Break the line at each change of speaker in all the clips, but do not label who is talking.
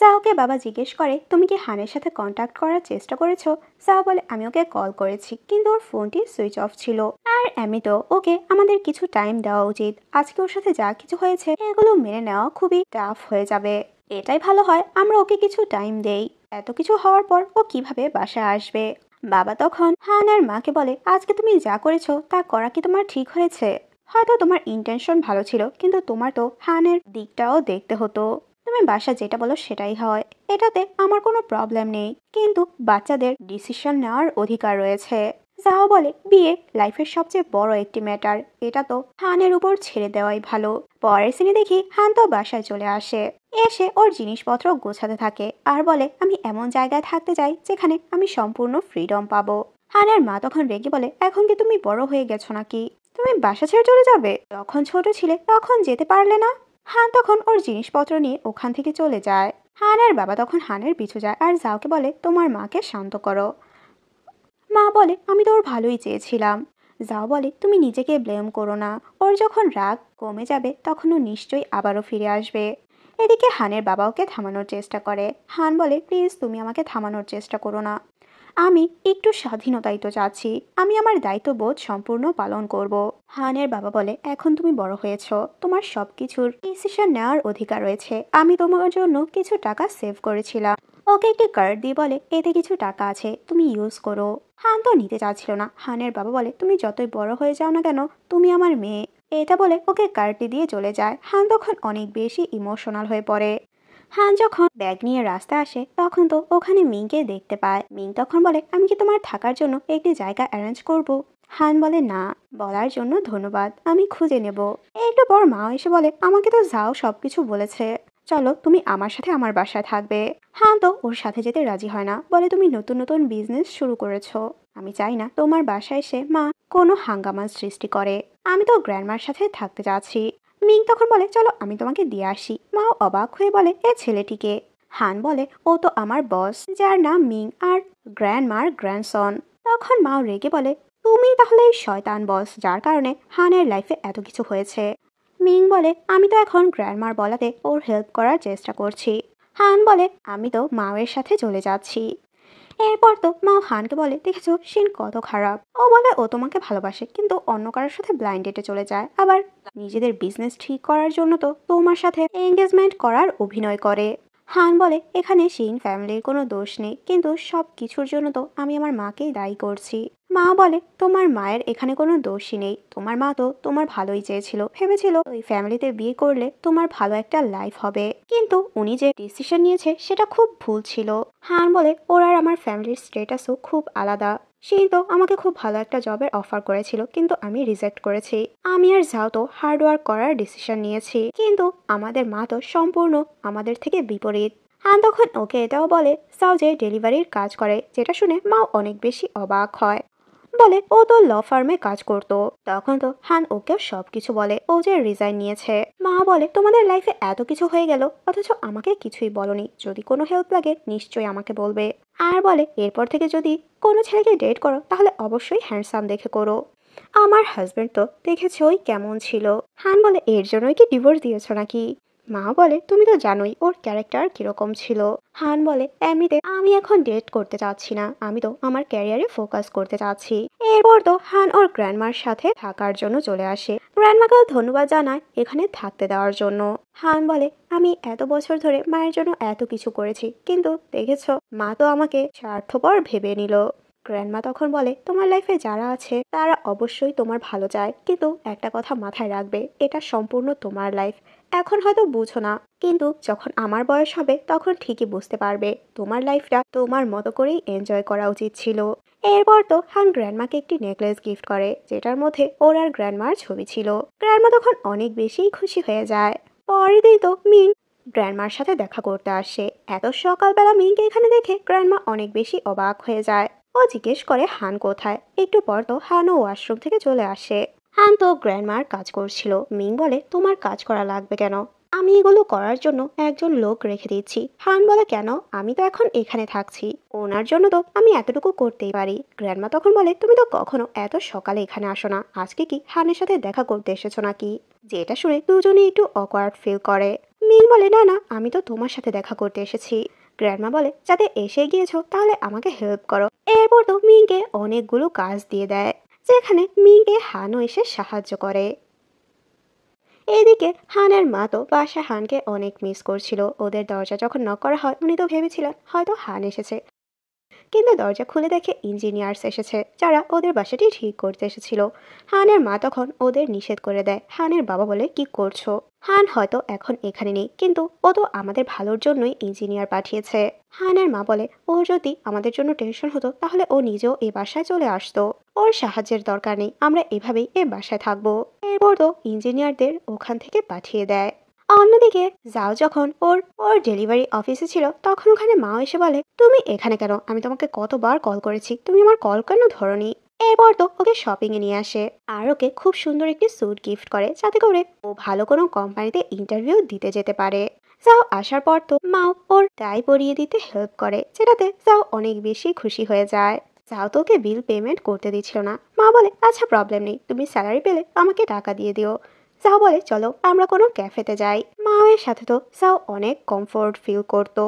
সাহকে বাবা জিজ্ঞেস করে তুমি কি হানের সাথে কন্ট্যাক্ট করার চেষ্টা করেছো সাহ বলে আমি ওকে কল করেছি কিন্তু ওর ফোনটি সুইচ অফ ছিল আর আমি তো ওকে আমাদের কিছু টাইম দেওয়া উচিত আজকে ওর সাথে যা কিছু হয়েছে এগুলো মেনে নেওয়া খুবই টাফ হয়ে যাবে এটাই ভালো হয় আমরা ওকে কিছু টাইম দেই এত কিছু হওয়ার পর ও কিভাবে বাসা আসবে বাবা তখন হান আর মাকে বলে আজকে তুমি যা করেছো তা করা কি তোমার ঠিক হয়েছে হয়তো তোমার ইন্টেনশন ভালো ছিল কিন্তু তোমার তো হানের দিকটাও দেখতে হতো তুমি বাসা যেটা বলো সেটাই হয় এটাতে আমার কোনো প্রবলেম নেই কিন্তু বাচ্চাদের ডিসিশন নেওয়ার অধিকার রয়েছে যাও বলে বিয়ে লাইফের সবচেয়ে বড় একটি ম্যাটার এটা তো হানের উপর ছেড়ে দেওয়াই ভালো পরের সিনে দেখি হান তো বাসায় চলে আসে এসে ওর জিনিসপত্র গোছাতে থাকে আর বলে আমি এমন জায়গায় থাকতে চাই যেখানে আমি সম্পূর্ণ ফ্রিডম পাবো হানের মা তখন রেগে বলে এখন কি তুমি বড় হয়ে গেছো নাকি তুমি বাসা ছেড়ে চলে যাবে যখন ছোট ছিলে তখন যেতে পারলে না হান তখন ওর জিনিসপত্র নিয়ে ওখান থেকে চলে যায় হানের বাবা তখন হানের পিছু যায় আর জাওকে বলে তোমার মাকে শান্ত করো মা বলে আমি তো ওর ভালোই চেয়েছিলাম যাও বলে তুমি নিজেকে ব্লেম করো না ওর যখন রাগ কমে যাবে তখন ও নিশ্চয়ই আবারও ফিরে আসবে এদিকে হানের বাবা ওকে থামানোর চেষ্টা করে হান বলে প্লিজ তুমি আমাকে থামানোর চেষ্টা করো না আমি একটু স্বাধীনতাই তো চাচ্ছি আমি আমার দায়িত্ববোধ সম্পূর্ণ পালন করব। হানের বাবা বলে এখন তুমি বড় হয়েছ তোমার সব কিছুর ডিসিশন নেওয়ার অধিকার রয়েছে আমি তোমার জন্য কিছু টাকা সেভ করেছিলাম ওকে একটি কার্ড দিয়ে বলে এতে কিছু টাকা আছে তুমি ইউজ করো হান তো নিতে চাচ্ছিল না হানের বাবা বলে তুমি যতই বড় হয়ে যাও না কেন তুমি আমার মেয়ে এটা বলে ওকে কার্ডটি দিয়ে চলে যায় হান তখন অনেক বেশি ইমোশনাল হয়ে পড়ে হান যখন ব্যাগ নিয়ে রাস্তা আসে তখন তো ওখানে মিংকে দেখতে পায় মিং তখন বলে আমি কি তোমার থাকার জন্য একটি জায়গা অ্যারেঞ্জ করব। হান বলে না বলার জন্য ধন্যবাদ আমি খুঁজে নেব একটু পর মা এসে বলে আমাকে তো যাও সবকিছু বলেছে চলো তুমি আমার সাথে আমার বাসায় থাকবে হ্যাঁ তো ওর সাথে যেতে রাজি হয় না বলে তুমি নতুন নতুন বিজনেস শুরু করেছো আমি চাই না তোমার বাসায় এসে মা কোনো হাঙ্গামার সৃষ্টি করে আমি তো গ্র্যান্ডমার সাথে থাকতে যাচ্ছি মিং তখন বলে চলো আমি তোমাকে দিয়ে আসি মাও অবাক হয়ে বলে এ ছেলেটিকে হান বলে ও তো আমার বস যার নাম মিং আর গ্র্যান্ডমার গ্র্যান্ডসন তখন মাও রেগে বলে তুমি তাহলে এই শয়তান বস যার কারণে হানের লাইফে এত কিছু হয়েছে মিং বলে আমি তো এখন গ্র্যান্ডমার বলাতে ওর হেল্প করার চেষ্টা করছি হান বলে আমি তো মাওয়ের সাথে চলে যাচ্ছি এরপর তো মা হানকে বলে দেখেছো সিন কত খারাপ ও বলে ও তোমাকে ভালোবাসে কিন্তু অন্য কারোর সাথে ব্লাইন্ড ডেটে চলে যায় আবার নিজেদের বিজনেস ঠিক করার জন্য তো তোমার সাথে এঙ্গেজমেন্ট করার অভিনয় করে হান বলে এখানে সিন ফ্যামিলির কোনো দোষ নেই কিন্তু সব কিছুর জন্য তো আমি আমার মাকেই দায়ী করছি মা বলে তোমার মায়ের এখানে কোনো দোষই নেই তোমার মা তো তোমার ভালোই চেয়েছিল ভেবেছিল ওই ফ্যামিলিতে বিয়ে করলে তোমার ভালো একটা লাইফ হবে কিন্তু উনি যে ডিসিশন নিয়েছে সেটা খুব ভুল ছিল হান বলে ওর আর আমার ফ্যামিলির স্টেটাসও খুব আলাদা সেই তো আমাকে খুব ভালো একটা জবের অফার করেছিল কিন্তু আমি রিজেক্ট করেছি আমি আর যাও তো হার্ডওয়ার্ক করার ডিসিশন নিয়েছি কিন্তু আমাদের মা তো সম্পূর্ণ আমাদের থেকে বিপরীত হান তখন ওকে এটাও বলে সাউজে ডেলিভারির কাজ করে যেটা শুনে মা অনেক বেশি অবাক হয় বলে ও তো ল ফার্মে কাজ করত তখন তো হান ওকে সব কিছু বলে ও যে রিজাইন নিয়েছে মা বলে তোমাদের লাইফে এত কিছু হয়ে গেল অথচ আমাকে কিছুই বলনি যদি কোনো হেল্প লাগে নিশ্চয়ই আমাকে বলবে আর বলে এরপর থেকে যদি কোনো ছেলেকে ডেট করো তাহলে অবশ্যই হ্যান্ডসাম দেখে করো আমার হাজব্যান্ড তো দেখেছ ওই কেমন ছিল হ্যান বলে এর জন্যই কি ডিভোর্স দিয়েছ নাকি মা বলে তুমি তো জানোই ওর ক্যারেক্টার কিরকম ছিল হান বলে এমনিতে আমি এখন ডেট করতে চাচ্ছি না আমি তো আমার ক্যারিয়ারে ফোকাস করতে চাচ্ছি এরপর তো হান ওর গ্র্যান্ডমার সাথে থাকার জন্য চলে আসে গ্র্যান্ডমাকেও ধন্যবাদ জানায় এখানে থাকতে দেওয়ার জন্য হান বলে আমি এত বছর ধরে মায়ের জন্য এত কিছু করেছি কিন্তু দেখেছ মা তো আমাকে স্বার্থপর ভেবে নিল গ্র্যান্ডমা তখন বলে তোমার লাইফে যারা আছে তারা অবশ্যই তোমার ভালো চায় কিন্তু একটা কথা মাথায় রাখবে এটা সম্পূর্ণ তোমার লাইফ এখন হয়তো বুঝো না কিন্তু যখন আমার বয়স হবে তখন ঠিকই বুঝতে পারবে তোমার লাইফটা তোমার মতো করেই এনজয় করা উচিত ছিল এরপর তো হান গ্র্যান্ডমাকে একটি নেকলেস গিফট করে যেটার মধ্যে ওর আর গ্র্যান্ডমার ছবি ছিল গ্র্যান্ডমা তখন অনেক বেশিই খুশি হয়ে যায় পরের দিন তো মিন গ্র্যান্ডমার সাথে দেখা করতে আসে এত সকালবেলা মিনকে এখানে দেখে গ্র্যান্ডমা অনেক বেশি অবাক হয়ে যায় ও জিজ্ঞেস করে হান কোথায় একটু পর তো হানও ওয়াশরুম থেকে চলে আসে তো গ্র্যান্ডমার কাজ করছিল মিং বলে তোমার কাজ করা লাগবে কেন আমি এগুলো করার জন্য একজন লোক রেখে দিচ্ছি হান বলে কেন আমি তো এখন এখানে থাকছি ওনার জন্য তো আমি এতটুকু করতেই পারি গ্র্যান্ডমা তখন বলে তুমি তো কখনো এত সকালে এখানে আসো না আজকে কি হানের সাথে দেখা করতে এসেছো নাকি যেটা শুনে দুজনেই একটু অকওয়ার্ড ফিল করে মিং বলে না না আমি তো তোমার সাথে দেখা করতে এসেছি গ্র্যান্ডমা বলে যাতে এসে গিয়েছো তাহলে আমাকে হেল্প করো এরপর তো মিংকে অনেকগুলো কাজ দিয়ে দেয় যেখানে মিকে হানও এসে সাহায্য করে এদিকে হানের মা তো বাসা হানকে অনেক মিস করছিল ওদের দরজা যখন নক করা হয় উনি তো ভেবেছিলেন হয়তো হান এসেছে কিন্তু দরজা খুলে দেখে ইঞ্জিনিয়ার্স এসেছে যারা ওদের বাসাটি ঠিক করতে এসেছিল হানের মা তখন ওদের নিষেধ করে দেয় হানের বাবা বলে কি করছো হান হয়তো এখন এখানে নেই কিন্তু ও তো আমাদের ভালোর জন্যই ইঞ্জিনিয়ার পাঠিয়েছে হানের মা বলে ও যদি আমাদের জন্য টেনশন হতো তাহলে ও নিজেও এ বাসায় চলে আসতো ওর সাহায্যের দরকার নেই আমরা এভাবেই এ বাসায় থাকবো এরপর তো ইঞ্জিনিয়ারদের ওখান থেকে পাঠিয়ে দেয় অন্যদিকে যাও যখন ওর ওর ডেলিভারি অফিসে ছিল তখন ওখানে মা এসে বলে তুমি এখানে কেন আমি তোমাকে কতবার কল করেছি তুমি আমার কল কেন ধরনি এরপর তো ওকে শপিংয়ে নিয়ে আসে আর ওকে খুব সুন্দর একটি স্যুট গিফট করে যাতে করে ও ভালো কোনো কোম্পানিতে ইন্টারভিউ দিতে যেতে পারে যাও আসার পর তো মাও ওর টাই পরিয়ে দিতে হেল্প করে যেটাতে যাও অনেক বেশি খুশি হয়ে যায় যাও তো ওকে বিল পেমেন্ট করতে দিচ্ছিল না মা বলে আচ্ছা প্রবলেম নেই তুমি স্যালারি পেলে আমাকে টাকা দিয়ে দিও সাও বলে চলো আমরা কোনো ক্যাফেতে যাই এর সাথে তো সাও অনেক কমফোর্ট ফিল করতো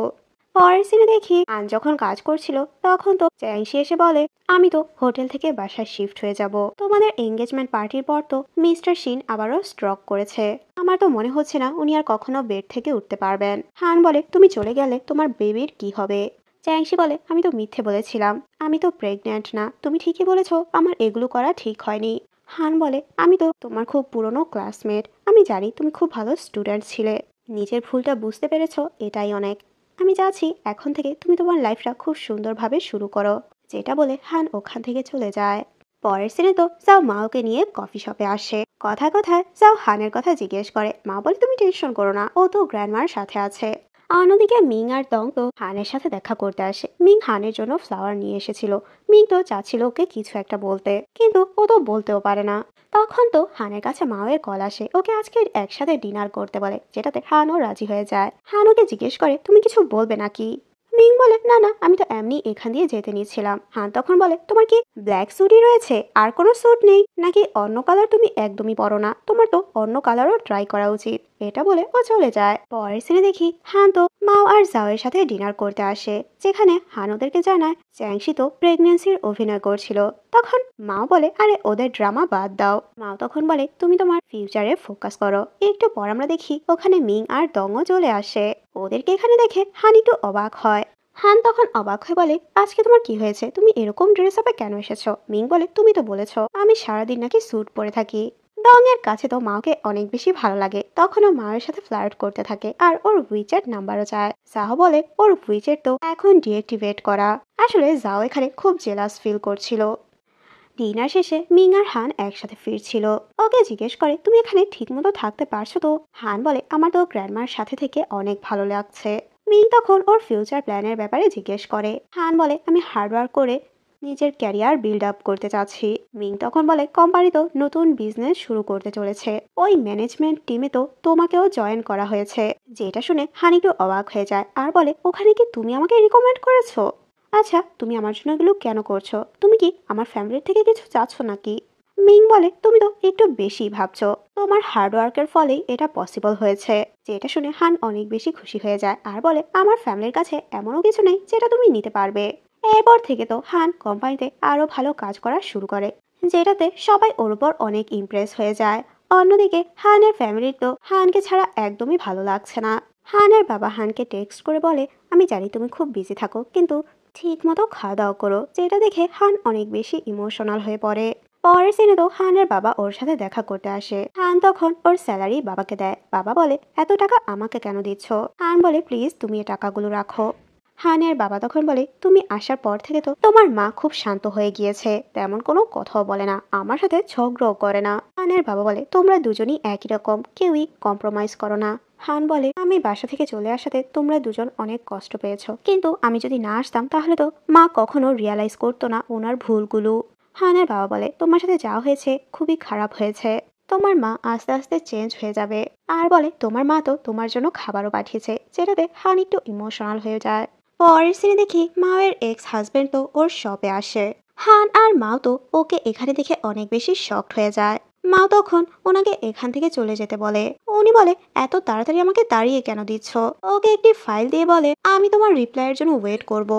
পরের সিনে দেখি আন যখন কাজ করছিল তখন তো চ্যাংসি এসে বলে আমি তো হোটেল থেকে বাসায় শিফট হয়ে যাব তোমাদের এঙ্গেজমেন্ট পার্টির পর তো মিস্টার শিন আবারও স্ট্রক করেছে আমার তো মনে হচ্ছে না উনি আর কখনো বেড থেকে উঠতে পারবেন হান বলে তুমি চলে গেলে তোমার বেবির কি হবে চ্যাংসি বলে আমি তো মিথ্যে বলেছিলাম আমি তো প্রেগন্যান্ট না তুমি ঠিকই বলেছ আমার এগুলো করা ঠিক হয়নি হান বলে আমি তো তোমার খুব পুরনো ক্লাসমেট আমি জানি তুমি খুব ভালো স্টুডেন্ট ছিলে নিজের ভুলটা বুঝতে পেরেছ এটাই অনেক আমি যাচ্ছি এখন থেকে তুমি তোমার লাইফটা খুব সুন্দরভাবে শুরু করো যেটা বলে হান ওখান থেকে চলে যায় পরের সিনে তো যাও ওকে নিয়ে কফি শপে আসে কথা কথায় যাও হানের কথা জিজ্ঞেস করে মা বলে তুমি টেনশন করো না ও তো গ্র্যান্ডমার সাথে আছে অন্যদিকে মিং আর দং তো হানের সাথে দেখা করতে আসে মিং হানের জন্য ফ্লাওয়ার নিয়ে এসেছিল মিং তো চাচ্ছিল ওকে কিছু একটা বলতে কিন্তু ও তো বলতেও পারে না তখন তো হানের কাছে মাওয়ের কল আসে ওকে আজকে একসাথে ডিনার করতে বলে যেটাতে হানও রাজি হয়ে যায় হান ওকে জিজ্ঞেস করে তুমি কিছু বলবে নাকি মিং বলে না না আমি তো এমনি এখান দিয়ে যেতে নিয়েছিলাম হান তখন বলে তোমার কি ব্ল্যাক স্যুটই রয়েছে আর কোনো স্যুট নেই নাকি অন্য কালার তুমি একদমই পরো না তোমার তো অন্য কালারও ট্রাই করা উচিত এটা বলে ও চলে যায় পরের সিনে দেখি হ্যাঁ তো মাও আর জাওয়ের সাথে ডিনার করতে আসে যেখানে হান ওদেরকে জানায় চ্যাংসি তো প্রেগনেন্সির অভিনয় করছিল তখন মাও বলে আরে ওদের ড্রামা বাদ দাও মাও তখন বলে তুমি তোমার ফিউচারে ফোকাস করো একটু পর আমরা দেখি ওখানে মিং আর দংও চলে আসে ওদেরকে এখানে দেখে হান একটু অবাক হয় হান তখন অবাক হয়ে বলে আজকে তোমার কি হয়েছে তুমি এরকম ড্রেস আপে কেন এসেছো মিং বলে তুমি তো বলেছো আমি সারাদিন নাকি স্যুট পরে থাকি দংয়ের কাছে তো মাওকে অনেক বেশি ভালো লাগে তখনও মায়ের সাথে ফ্লার্ট করতে থাকে আর ওর উইচেট নাম্বারও চায় সাহ বলে ওর উইচেট তো এখন ডিএক্টিভেট করা আসলে যাও এখানে খুব জেলাস ফিল করছিল ডিনার শেষে মিং আর হান একসাথে ফিরছিল ওকে জিজ্ঞেস করে তুমি এখানে ঠিকমতো থাকতে পারছো তো হান বলে আমার তো গ্র্যান্ডমার সাথে থেকে অনেক ভালো লাগছে মিং তখন ওর ফিউচার প্ল্যানের ব্যাপারে জিজ্ঞেস করে হান বলে আমি হার্ডওয়ার্ক করে নিজের ক্যারিয়ার বিল্ড আপ করতে চাচ্ছি মিং তখন বলে কোম্পানি তো নতুন বিজনেস শুরু করতে চলেছে ওই ম্যানেজমেন্ট টিমে তো তোমাকেও জয়েন করা হয়েছে যেটা শুনে হানি একটু অবাক হয়ে যায় আর বলে ওখানে কি তুমি আমাকে রিকমেন্ড করেছো আচ্ছা তুমি আমার জন্য এগুলো কেন করছো তুমি কি আমার ফ্যামিলির থেকে কিছু চাচ্ছ নাকি মিং বলে তুমি তো একটু বেশি ভাবছো তোমার হার্ডওয়ার্কের ফলেই এটা পসিবল হয়েছে যেটা শুনে হান অনেক বেশি খুশি হয়ে যায় আর বলে আমার ফ্যামিলির কাছে এমনও কিছু নেই যেটা তুমি নিতে পারবে এরপর থেকে তো হান কোম্পানিতে আরও ভালো কাজ করা শুরু করে যেটাতে সবাই ওর উপর অনেক ইমপ্রেস হয়ে যায় অন্যদিকে হানের ফ্যামিলির তো হানকে ছাড়া একদমই ভালো লাগছে না হানের বাবা হানকে টেক্সট করে বলে আমি জানি তুমি খুব বিজি থাকো কিন্তু ঠিক মতো খাওয়া দাওয়া করো যেটা দেখে হান অনেক বেশি ইমোশনাল হয়ে পড়ে পরের সিনে তো হানের বাবা ওর সাথে দেখা করতে আসে হান তখন ওর স্যালারি বাবাকে দেয় বাবা বলে এত টাকা আমাকে কেন দিচ্ছ হান বলে প্লিজ তুমি এ টাকাগুলো রাখো হানিয়ার বাবা তখন বলে তুমি আসার পর থেকে তো তোমার মা খুব শান্ত হয়ে গিয়েছে তেমন কোনো কথাও বলে না আমার সাথে ঝগড়াও করে না হানিয়ার বাবা বলে তোমরা দুজনই একই রকম কেউই কম্প্রোমাইজ করো না হান বলে আমি বাসা থেকে চলে আসাতে তোমরা দুজন অনেক কষ্ট পেয়েছো কিন্তু আমি যদি না আসতাম তাহলে তো মা কখনো রিয়ালাইজ করতো না ওনার ভুলগুলো হানের বাবা বলে তোমার সাথে যা হয়েছে খুবই খারাপ হয়েছে তোমার মা আস্তে আস্তে চেঞ্জ হয়ে যাবে আর বলে তোমার মা তো তোমার জন্য খাবারও পাঠিয়েছে যেটাতে হান একটু ইমোশনাল হয়ে যায় পরের সিনে দেখি মাওয়ের এক্স হাজবেন্ড তো ওর শপে আসে হান আর মাও তো ওকে এখানে দেখে অনেক বেশি শক্ট হয়ে যায় মাও তখন ওনাকে এখান থেকে চলে যেতে বলে উনি বলে এত তাড়াতাড়ি আমাকে দাঁড়িয়ে কেন দিচ্ছ ওকে একটি ফাইল দিয়ে বলে আমি তোমার রিপ্লাইয়ের জন্য ওয়েট করব।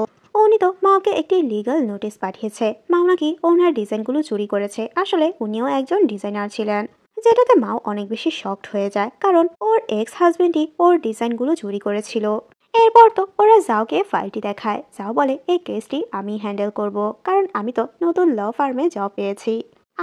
উনি তো মাওকে একটি লিগাল নোটিশ পাঠিয়েছে মাও নাকি ওনার ডিজাইনগুলো চুরি করেছে আসলে উনিও একজন ডিজাইনার ছিলেন যেটাতে মাও অনেক বেশি শক্ট হয়ে যায় কারণ ওর এক্স হাজবেন্ডই ওর ডিজাইনগুলো চুরি করেছিল এরপর তো ওরা জাওকে ফাইলটি দেখায় জাও বলে এই কেসটি আমি হ্যান্ডেল করব কারণ আমি তো নতুন ল ফার্মে জব পেয়েছি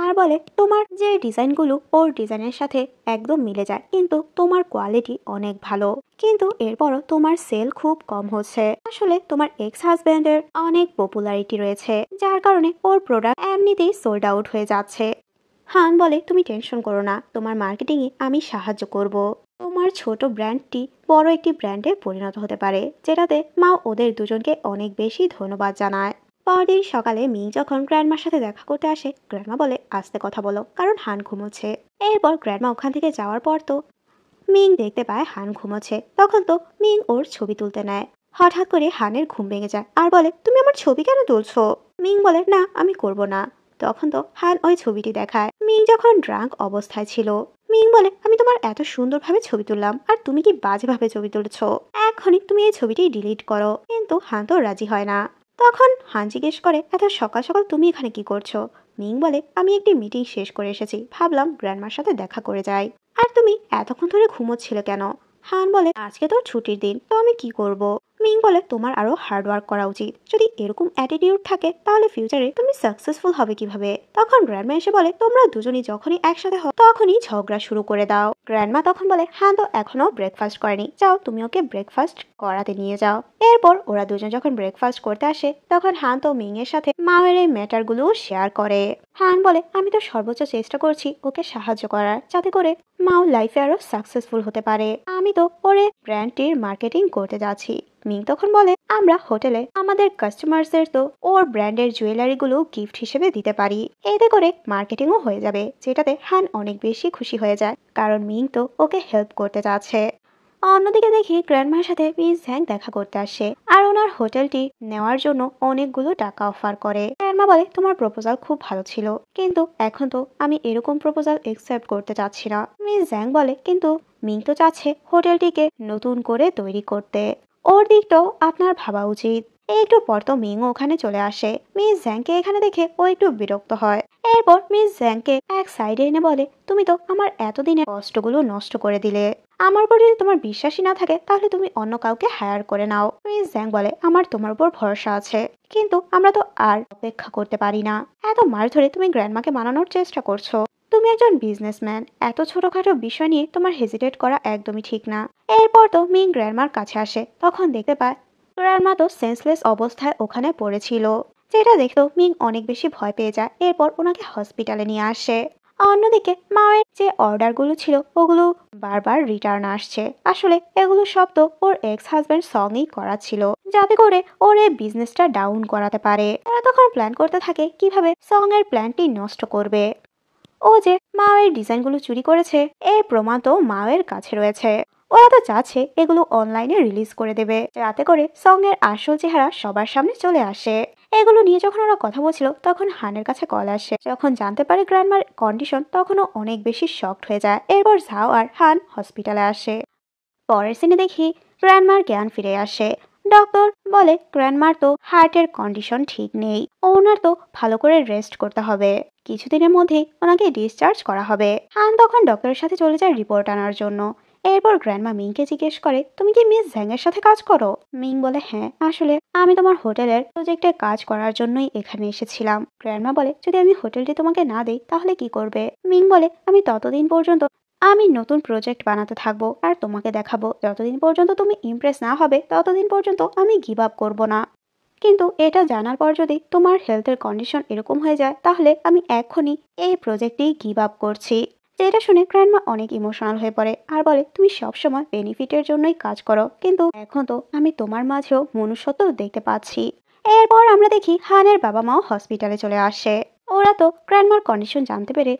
আর বলে তোমার যে ডিজাইনগুলো ওর ডিজাইনের সাথে একদম মিলে যায় কিন্তু তোমার কোয়ালিটি অনেক ভালো কিন্তু এরপরও তোমার সেল খুব কম হচ্ছে আসলে তোমার এক্স হাজব্যান্ডের অনেক পপুলারিটি রয়েছে যার কারণে ওর প্রোডাক্ট এমনিতেই সোল্ড আউট হয়ে যাচ্ছে হান বলে তুমি টেনশন করো না তোমার মার্কেটিংয়ে আমি সাহায্য করব। তোমার ছোট ব্র্যান্ডটি বড় একটি ব্র্যান্ডে পরিণত হতে পারে যেটাতে মা ওদের দুজনকে অনেক বেশি ধন্যবাদ জানায় পরদিন সকালে মি যখন গ্র্যান্ডমার সাথে দেখা করতে আসে গ্র্যান্ডমা বলে আসতে কথা বলো কারণ হান ঘুমোচ্ছে এরপর গ্র্যান্ডমা ওখান থেকে যাওয়ার পর তো মিং দেখতে পায় হান ঘুমোচ্ছে তখন তো মিং ওর ছবি তুলতে নেয় হঠাৎ করে হানের ঘুম ভেঙে যায় আর বলে তুমি আমার ছবি কেন তুলছো মিং বলে না আমি করব না তখন তো হান ওই ছবিটি দেখায় মিং যখন ড্রাঙ্ক অবস্থায় ছিল মিং বলে আমি তোমার এত সুন্দরভাবে ছবি তুললাম আর তুমি কি বাজেভাবে ছবি তুলেছ এখনই তুমি এই ছবিটি ডিলিট করো কিন্তু হান তো রাজি হয় না তখন হান জিজ্ঞেস করে এত সকাল সকাল তুমি এখানে কি করছো মিং বলে আমি একটি মিটিং শেষ করে এসেছি ভাবলাম গ্র্যান্ডমার সাথে দেখা করে যাই আর তুমি এতক্ষণ ধরে ঘুমোচ্ছিল কেন হান বলে আজকে তো ছুটির দিন তো আমি কি করব। মিং বলে তোমার আরো হার্ডওয়ার্ক করা উচিত যদি এরকম অ্যাটিটিউড থাকে তাহলে ফিউচারে তুমি সাকসেসফুল হবে কিভাবে তখন গ্র্যান্ডমা এসে বলে তোমরা দুজনই যখনই একসাথে হও তখনই ঝগড়া শুরু করে দাও গ্র্যান্ডমা তখন বলে হ্যাঁ তো এখনো ব্রেকফাস্ট করেনি যাও তুমি ওকে ব্রেকফাস্ট করাতে নিয়ে যাও এরপর ওরা দুজন যখন ব্রেকফাস্ট করতে আসে তখন হান্ত হ্যাঁ মিং এর সাথে মাওয়ের এই ম্যাটারগুলো শেয়ার করে হান বলে আমি তো সর্বোচ্চ চেষ্টা করছি ওকে সাহায্য করার যাতে করে মাও লাইফে আরো সাকসেসফুল হতে পারে আমি তো ওরে ব্র্যান্ডটির মার্কেটিং করতে যাচ্ছি মিং তখন বলে আমরা হোটেলে আমাদের এর তো ওর ব্র্যান্ডের গুলো গিফট হিসেবে দিতে পারি এতে করে মার্কেটিংও হয়ে যাবে যেটাতে হান অনেক বেশি খুশি হয়ে যায় কারণ মিং তো ওকে হেল্প করতে যাচ্ছে অন্যদিকে দেখি গ্র্যান্ডমার সাথে মিস হ্যাং দেখা করতে আসে আর ওনার হোটেলটি নেওয়ার জন্য অনেকগুলো টাকা অফার করে গ্র্যান্ডমা বলে তোমার প্রপোজাল খুব ভালো ছিল কিন্তু এখন তো আমি এরকম প্রপোজাল একসেপ্ট করতে চাচ্ছি না মিস জ্যাং বলে কিন্তু মিং তো চাচ্ছে হোটেলটিকে নতুন করে তৈরি করতে ওর দিকটাও আপনার ভাবা উচিত একটু পর তো মিং ওখানে চলে আসে মিস জ্যাংকে এখানে দেখে ও একটু বিরক্ত হয় এরপর মিস জ্যাংকে এক সাইডে এনে বলে তুমি তো আমার এতদিনের কষ্টগুলো নষ্ট করে দিলে আমার উপর যদি তোমার বিশ্বাসই না থাকে তাহলে তুমি অন্য কাউকে হায়ার করে নাও মিস জ্যাং বলে আমার তোমার উপর ভরসা আছে কিন্তু আমরা তো আর অপেক্ষা করতে পারি না এত মার ধরে তুমি গ্র্যান্ডমাকে মানানোর চেষ্টা করছো তুমি একজন বিজনেসম্যান এত ছোটখাটো বিষয় নিয়ে তোমার হেজিটেট করা একদমই ঠিক না এরপর তো মিং গ্র্যান্ডমার কাছে আসে তখন দেখতে পায় গ্র্যান্ডমা তো সেন্সলেস অবস্থায় ওখানে পড়েছিল যেটা দেখতো মিং অনেক বেশি ভয় পেয়ে যায় এরপর ওনাকে হসপিটালে নিয়ে আসে অন্যদিকে মায়ের যে অর্ডারগুলো ছিল ওগুলো বারবার রিটার্ন আসছে আসলে এগুলো সব তো ওর এক্স হাজব্যান্ড সঙ্গেই করা ছিল যাতে করে ওর এই বিজনেসটা ডাউন করাতে পারে তারা তখন প্ল্যান করতে থাকে কিভাবে সং এর প্ল্যানটি নষ্ট করবে ও যে মায়ের ডিজাইনগুলো চুরি করেছে এর প্রমাণ তো মায়ের কাছে রয়েছে ওরা তো চাচ্ছে এগুলো অনলাইনে রিলিজ করে দেবে যাতে করে সং এর আসল চেহারা সবার সামনে চলে আসে এগুলো নিয়ে যখন ওরা কথা বলছিল তখন হানের কাছে কল আসে যখন জানতে পারে গ্র্যান্ডমার কন্ডিশন তখনও অনেক বেশি শক্ট হয়ে যায় এরপর ঝাও আর হান হসপিটালে আসে পরের সিনে দেখি গ্র্যান্ডমার জ্ঞান ফিরে আসে ডক্টর বলে গ্র্যান্ডমার তো হার্টের কন্ডিশন ঠিক নেই ওনার তো ভালো করে রেস্ট করতে হবে কিছুদিনের মধ্যেই ওনাকে ডিসচার্জ করা হবে হান তখন ডক্টরের সাথে চলে যায় রিপোর্ট আনার জন্য এরপর গ্র্যান্ডমা মিংকে জিজ্ঞেস করে তুমি কি মিস এর সাথে কাজ করো মিং বলে হ্যাঁ আসলে আমি তোমার হোটেলের প্রজেক্টে কাজ করার জন্যই এখানে এসেছিলাম গ্র্যান্ডমা বলে যদি আমি হোটেলটি তোমাকে না দেই তাহলে কি করবে মিং বলে আমি ততদিন পর্যন্ত আমি নতুন প্রজেক্ট বানাতে থাকবো আর তোমাকে দেখাবো যতদিন পর্যন্ত তুমি ইমপ্রেস না হবে ততদিন পর্যন্ত আমি গিভ আপ করবো না কিন্তু এটা জানার পর যদি তোমার হেলথের কন্ডিশন এরকম হয়ে যায় তাহলে আমি এখনই এই প্রজেক্টেই গিভ আপ করছি এটা শুনে গ্র্যান্ডমা অনেক ইমোশনাল হয়ে পড়ে আর বলে তুমি সব সময় বেনিফিটের জন্যই কাজ করো কিন্তু এখন তো আমি তোমার মাঝেও মনুষ্যত্ব দেখতে পাচ্ছি এরপর আমরা দেখি হানের বাবা মাও হসপিটালে চলে আসে ওরা তো গ্র্যান্ডমার কন্ডিশন জানতে পেরে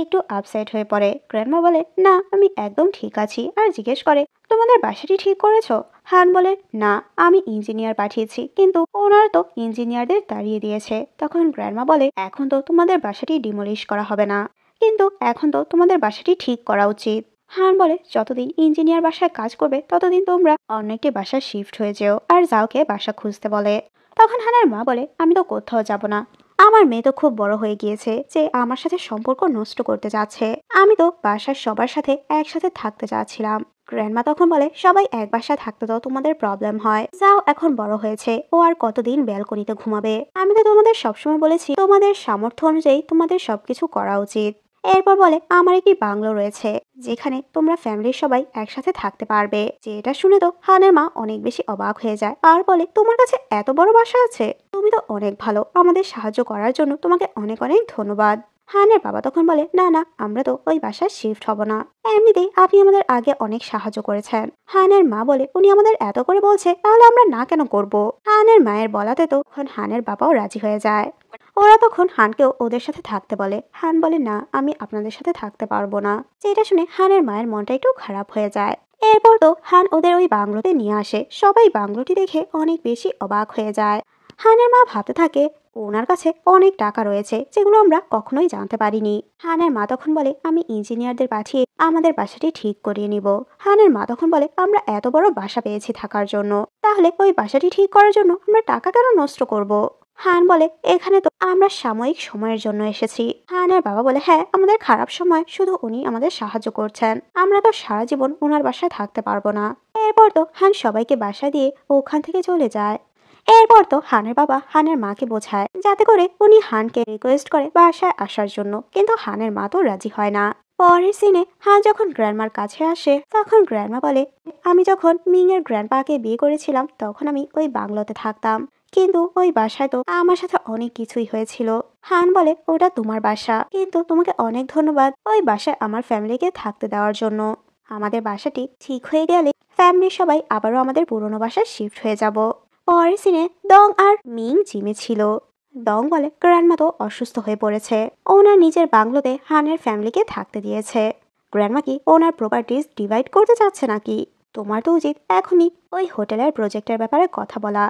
একটু আপসাইড হয়ে পড়ে গ্র্যান্ডমা বলে না আমি একদম ঠিক আছি আর জিজ্ঞেস করে তোমাদের বাসাটি ঠিক করেছ হান বলে না আমি ইঞ্জিনিয়ার পাঠিয়েছি কিন্তু ওনারা তো ইঞ্জিনিয়ারদের তাড়িয়ে দিয়েছে তখন গ্র্যান্ডমা বলে এখন তো তোমাদের বাসাটি ডিমোলিশ করা হবে না কিন্তু এখন তো তোমাদের বাসাটি ঠিক করা উচিত হান বলে যতদিন ইঞ্জিনিয়ার বাসায় কাজ করবে ততদিন তোমরা অন্য একটি বাসায় শিফট হয়ে যেও আর জাওকে বাসা খুঁজতে বলে তখন হানার মা বলে আমি তো কোথাও যাব না আমার মেয়ে তো খুব বড় হয়ে গিয়েছে যে আমার সাথে সম্পর্ক নষ্ট করতে যাচ্ছে আমি তো বাসার সবার সাথে একসাথে থাকতে চাচ্ছিলাম গ্র্যান্ডমা তখন বলে সবাই এক বাসায় থাকতে তো তোমাদের প্রবলেম হয় যাও এখন বড় হয়েছে ও আর কতদিন ব্যালকনিতে ঘুমাবে আমি তো তোমাদের সবসময় বলেছি তোমাদের সামর্থ্য অনুযায়ী তোমাদের সবকিছু করা উচিত এরপর বলে আমার একটি বাংলো রয়েছে যেখানে তোমরা ফ্যামিলির সবাই একসাথে থাকতে পারবে যেটা শুনে তো হানের মা অনেক বেশি অবাক হয়ে যায় আর বলে তোমার কাছে এত বড় বাসা আছে তুমি তো অনেক ভালো আমাদের সাহায্য করার জন্য তোমাকে অনেক অনেক ধন্যবাদ হানের বাবা তখন বলে না না আমরা তো ওই বাসায় শিফট হব না এমনিতেই আপনি আমাদের আগে অনেক সাহায্য করেছেন হানের মা বলে উনি আমাদের এত করে বলছে তাহলে আমরা না কেন করব হানের মায়ের বলাতে তখন হানের বাবাও রাজি হয়ে যায় ওরা তখন হানকেও ওদের সাথে থাকতে বলে হান বলে না আমি আপনাদের সাথে থাকতে পারবো না যেটা শুনে হানের মায়ের মনটা একটু খারাপ হয়ে যায় এরপর তো হান ওদের ওই বাংলোতে নিয়ে আসে সবাই বাংলোটি দেখে অনেক বেশি অবাক হয়ে যায় হানের মা ভাবতে থাকে ওনার কাছে অনেক টাকা রয়েছে যেগুলো আমরা কখনোই জানতে পারিনি হানের মা তখন বলে আমি ইঞ্জিনিয়ারদের পাঠিয়ে আমাদের বাসাটি ঠিক করিয়ে নিব হানের মা তখন বলে আমরা এত বড় বাসা পেয়েছি থাকার জন্য তাহলে ওই বাসাটি ঠিক করার জন্য আমরা টাকা কেন নষ্ট করব। হান বলে এখানে তো আমরা সাময়িক সময়ের জন্য এসেছি হানের বাবা বলে হ্যাঁ আমাদের খারাপ সময় শুধু উনি আমাদের সাহায্য করছেন আমরা তো সারা জীবন ওনার বাসায় থাকতে পারবো না এরপর তো হান সবাইকে বাসা দিয়ে ওখান থেকে চলে যায় এরপর তো হানের বাবা হানের মাকে বোঝায় যাতে করে উনি হানকে রিকোয়েস্ট করে বাসায় আসার জন্য কিন্তু হানের মা তো রাজি হয় না পরের সিনে হান যখন গ্র্যান্ডমার কাছে আসে তখন গ্র্যান্ডমা বলে আমি যখন মিং এর গ্র্যান্ডপাকে বিয়ে করেছিলাম তখন আমি ওই বাংলোতে থাকতাম কিন্তু ওই বাসায় তো আমার সাথে অনেক কিছুই হয়েছিল হান বলে ওটা তোমার বাসা কিন্তু তোমাকে অনেক ধন্যবাদ ওই বাসায় আমার ফ্যামিলিকে থাকতে দেওয়ার জন্য আমাদের বাসাটি ঠিক হয়ে গেলে ফ্যামিলির সবাই আবারও আমাদের পুরনো বাসায় শিফট হয়ে যাব পরের সিনে দং আর মিং জিমে ছিল দং বলে গ্র্যান্ডমা তো অসুস্থ হয়ে পড়েছে ওনার নিজের বাংলোতে হানের ফ্যামিলিকে থাকতে দিয়েছে গ্র্যান্ডমা কি ওনার প্রপার্টিস ডিভাইড করতে চাচ্ছে নাকি তোমার তো উচিত এখনই ওই হোটেলের প্রজেক্টের ব্যাপারে কথা বলা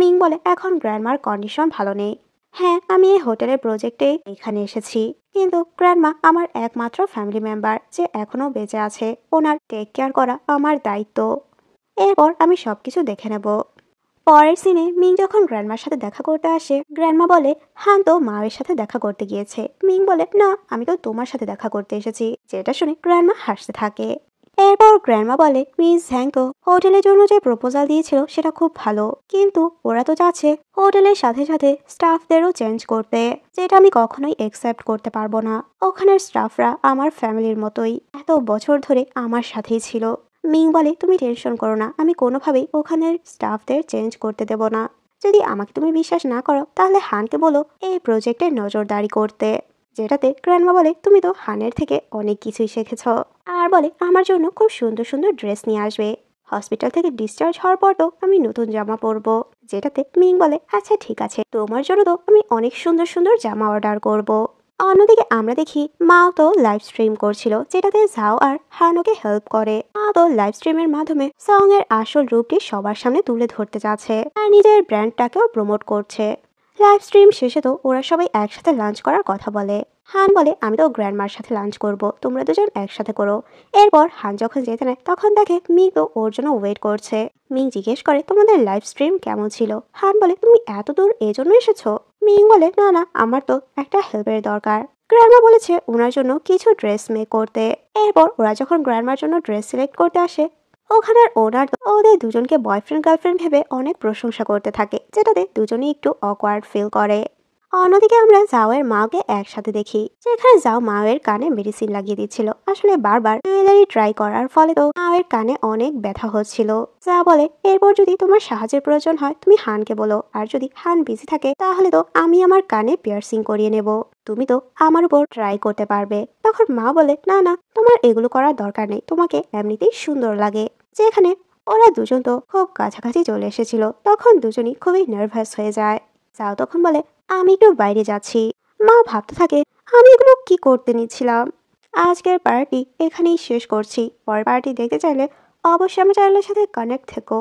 মিং বলে এখন গ্র্যান্ডমার কন্ডিশন ভালো নেই হ্যাঁ আমি এই হোটেলের প্রজেক্টে এখানে এসেছি কিন্তু গ্র্যান্ডমা আমার একমাত্র ফ্যামিলি মেম্বার যে এখনও বেঁচে আছে ওনার টেক কেয়ার করা আমার দায়িত্ব এরপর আমি সব কিছু দেখে নেব পরের সিনে মিং যখন গ্র্যান্ডমার সাথে দেখা করতে আসে গ্র্যান্ডমা বলে হ্যাঁ তো মায়ের সাথে দেখা করতে গিয়েছে মিং বলে না আমি তো তোমার সাথে দেখা করতে এসেছি যেটা শুনে গ্র্যান্ডমা হাসতে থাকে এরপর গ্র্যান্ডমা বলে মিস তো হোটেলের জন্য যে প্রপোজাল দিয়েছিল সেটা খুব ভালো কিন্তু ওরা তো যাচ্ছে হোটেলের সাথে সাথে স্টাফদেরও চেঞ্জ করতে যেটা আমি কখনোই একসেপ্ট করতে পারবো না ওখানের স্টাফরা আমার ফ্যামিলির মতোই এত বছর ধরে আমার সাথেই ছিল মিং বলে তুমি টেনশন করো না আমি কোনোভাবেই ওখানের স্টাফদের চেঞ্জ করতে দেব না যদি আমাকে তুমি বিশ্বাস না করো তাহলে হানকে বলো এই প্রজেক্টে নজরদারি করতে যেটাতে গ্র্যান্ডমা বলে তুমি তো হানের থেকে অনেক কিছুই শিখেছ আর বলে আমার জন্য খুব সুন্দর সুন্দর ড্রেস নিয়ে আসবে হসপিটাল থেকে ডিসচার্জ হওয়ার পর তো আমি নতুন জামা পরবো যেটাতে মিং বলে আচ্ছা ঠিক আছে তোমার জন্য তো আমি অনেক সুন্দর সুন্দর জামা অর্ডার করবো অন্যদিকে আমরা দেখি মাও তো লাইভ স্ট্রিম করছিল যেটাতে ঝাও আর হানোকে হেল্প করে মা তো লাইভ স্ট্রিমের মাধ্যমে সং এর আসল রূপটি সবার সামনে তুলে ধরতে যাচ্ছে আর নিজের ব্র্যান্ডটাকেও প্রমোট করছে লাইভ স্ট্রিম শেষে তো ওরা সবাই একসাথে লাঞ্চ করার কথা বলে হান বলে আমি তো গ্র্যান্ডমার সাথে লাঞ্চ করব তোমরা দুজন একসাথে করো এরপর হান যখন যেতে নেয় তখন দেখে তো ওর জন্য ওয়েট করছে মিং জিজ্ঞেস করে তোমাদের লাইভ স্ট্রিম কেমন ছিল হান বলে তুমি এত দূর এজন্য এসেছো মিং বলে না না আমার তো একটা হেল্পের দরকার গ্র্যান্ডমা বলেছে ওনার জন্য কিছু ড্রেস মেক করতে এরপর ওরা যখন গ্র্যান্ডমার জন্য ড্রেস সিলেক্ট করতে আসে ওখানের ওনার ওদের দুজনকে বয়ফ্রেন্ড গার্লফ্রেন্ড ভেবে অনেক প্রশংসা করতে থাকে যেটাতে দুজনেই একটু অকওয়ার্ড ফিল করে অন্যদিকে আমরা মা মাকে একসাথে দেখি যেখানে জাও এর কানে মেডিসিন লাগিয়ে দিচ্ছিল আসলে বারবার জুয়েলারি ট্রাই করার ফলে তো মাওয়ের কানে অনেক ব্যথা হচ্ছিল যা বলে এরপর যদি তোমার সাহায্যের প্রয়োজন হয় তুমি হানকে বলো আর যদি হান বিজি থাকে তাহলে তো আমি আমার কানে পিয়ার্সিং করিয়ে নেব তুমি তো আমার উপর ট্রাই করতে পারবে তখন মা বলে না না তোমার এগুলো করার দরকার নেই তোমাকে এমনিতেই সুন্দর লাগে যেখানে ওরা দুজন তো খুব কাছাকাছি চলে এসেছিল তখন দুজনই খুবই নার্ভাস হয়ে যায় যাও তখন বলে আমি একটু বাইরে যাচ্ছি মা ভাবতে থাকে আমি এগুলো কি করতে নিচ্ছিলাম আজকের পার্টি এখানেই শেষ করছি পরের পার্টি দেখতে চাইলে অবশ্যই আমার চ্যানেলের সাথে কানেক্ট থেকো